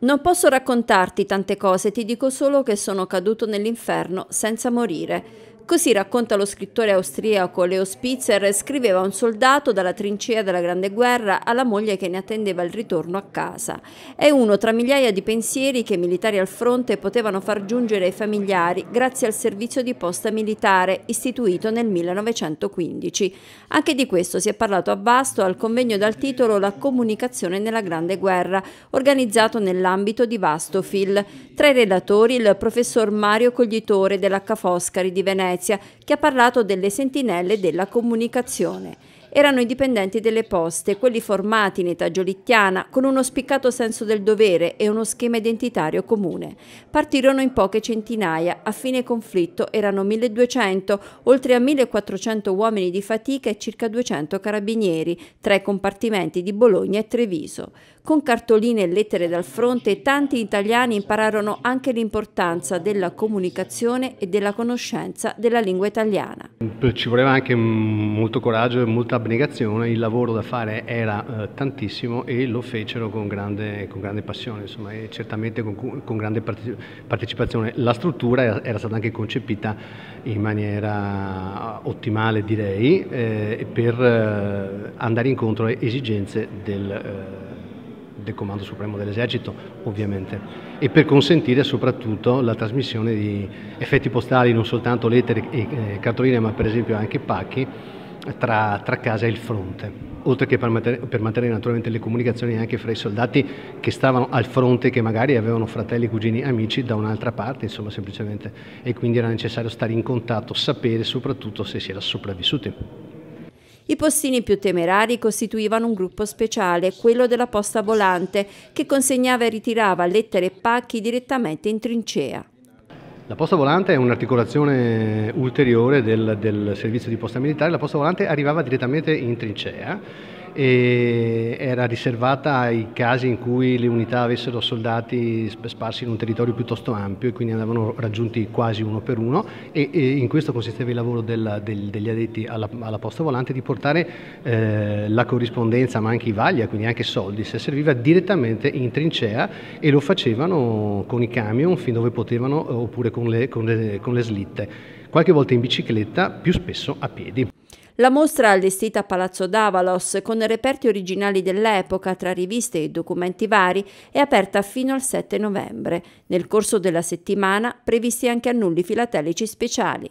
Non posso raccontarti tante cose, ti dico solo che sono caduto nell'inferno senza morire. Così racconta lo scrittore austriaco Leo Spitzer, scriveva un soldato dalla trincea della Grande Guerra alla moglie che ne attendeva il ritorno a casa. È uno tra migliaia di pensieri che i militari al fronte potevano far giungere ai familiari grazie al servizio di posta militare istituito nel 1915. Anche di questo si è parlato a vasto al convegno dal titolo La comunicazione nella Grande Guerra, organizzato nell'ambito di Vastofil. Tra i relatori il professor Mario Coglitore della Ca' Foscari di Venezia Venezia, che ha parlato delle sentinelle della comunicazione. Erano i dipendenti delle poste, quelli formati in età giolittiana, con uno spiccato senso del dovere e uno schema identitario comune. Partirono in poche centinaia, a fine conflitto erano 1200, oltre a 1400 uomini di fatica e circa 200 carabinieri, tra i compartimenti di Bologna e Treviso. Con cartoline e lettere dal fronte tanti italiani impararono anche l'importanza della comunicazione e della conoscenza della lingua italiana. Ci voleva anche molto coraggio e molta abnegazione, il lavoro da fare era eh, tantissimo e lo fecero con grande, con grande passione insomma, e certamente con, con grande partecipazione. La struttura era stata anche concepita in maniera ottimale direi eh, per eh, andare incontro alle esigenze del... Eh, del Comando Supremo dell'Esercito ovviamente e per consentire soprattutto la trasmissione di effetti postali non soltanto lettere e eh, cartoline ma per esempio anche pacchi tra, tra casa e il fronte, oltre che per mantenere, per mantenere, naturalmente le comunicazioni anche fra i soldati che stavano al fronte, che magari avevano fratelli, cugini, amici da un'altra parte, insomma semplicemente, e quindi era necessario stare in contatto, sapere soprattutto se si era sopravvissuti. I postini più temerari costituivano un gruppo speciale, quello della posta volante, che consegnava e ritirava lettere e pacchi direttamente in trincea. La posta volante è un'articolazione ulteriore del, del servizio di posta militare, la posta volante arrivava direttamente in trincea e era riservata ai casi in cui le unità avessero soldati sparsi in un territorio piuttosto ampio e quindi andavano raggiunti quasi uno per uno e, e in questo consisteva il lavoro del, del, degli addetti alla, alla, posta volante di portare eh, la corrispondenza ma anche i vaglia, quindi anche soldi, se serviva direttamente in trincea e lo facevano con i camion fin dove potevano oppure con le, con le, con le slitte, qualche volta in bicicletta, più spesso a piedi. La mostra allestita a Palazzo Davalos con reperti originali dell'epoca tra riviste e documenti vari è aperta fino al 7 novembre. Nel corso della settimana previsti anche annulli filatelici speciali.